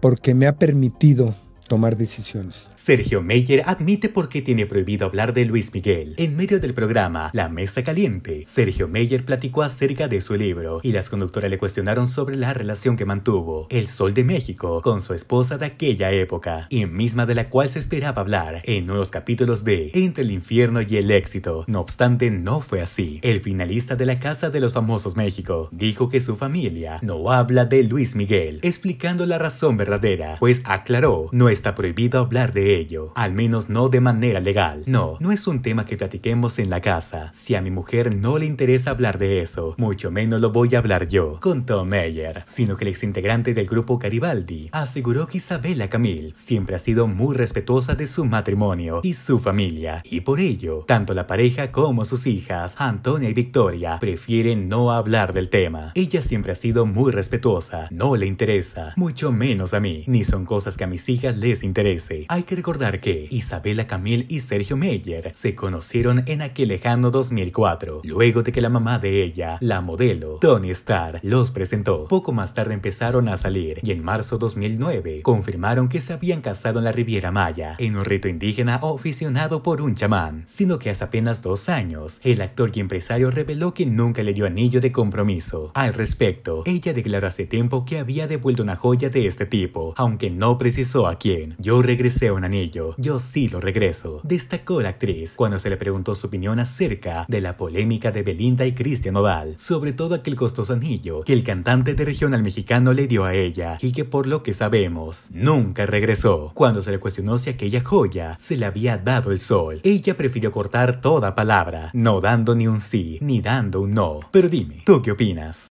porque me ha permitido tomar decisiones. Sergio Meyer admite por qué tiene prohibido hablar de Luis Miguel. En medio del programa La Mesa Caliente, Sergio Meyer platicó acerca de su libro y las conductoras le cuestionaron sobre la relación que mantuvo El Sol de México con su esposa de aquella época y misma de la cual se esperaba hablar en nuevos capítulos de Entre el infierno y el éxito. No obstante, no fue así. El finalista de la Casa de los Famosos México dijo que su familia no habla de Luis Miguel, explicando la razón verdadera, pues aclaró, no es está prohibido hablar de ello, al menos no de manera legal. No, no es un tema que platiquemos en la casa. Si a mi mujer no le interesa hablar de eso, mucho menos lo voy a hablar yo, con Tom Meyer, sino que el exintegrante del grupo Garibaldi aseguró que Isabela Camil siempre ha sido muy respetuosa de su matrimonio y su familia, y por ello, tanto la pareja como sus hijas, Antonia y Victoria, prefieren no hablar del tema. Ella siempre ha sido muy respetuosa, no le interesa, mucho menos a mí, ni son cosas que a mis hijas le interese. Hay que recordar que Isabela Camil y Sergio Meyer se conocieron en aquel lejano 2004, luego de que la mamá de ella, la modelo Tony Starr, los presentó. Poco más tarde empezaron a salir y en marzo 2009 confirmaron que se habían casado en la Riviera Maya, en un rito indígena oficionado por un chamán, sino que hace apenas dos años, el actor y empresario reveló que nunca le dio anillo de compromiso. Al respecto, ella declaró hace tiempo que había devuelto una joya de este tipo, aunque no precisó a quién. Yo regresé un anillo. Yo sí lo regreso. Destacó la actriz cuando se le preguntó su opinión acerca de la polémica de Belinda y Cristian Oval, sobre todo aquel costoso anillo que el cantante de regional mexicano le dio a ella y que por lo que sabemos nunca regresó. Cuando se le cuestionó si aquella joya se le había dado el sol, ella prefirió cortar toda palabra, no dando ni un sí ni dando un no. Pero dime, ¿tú qué opinas?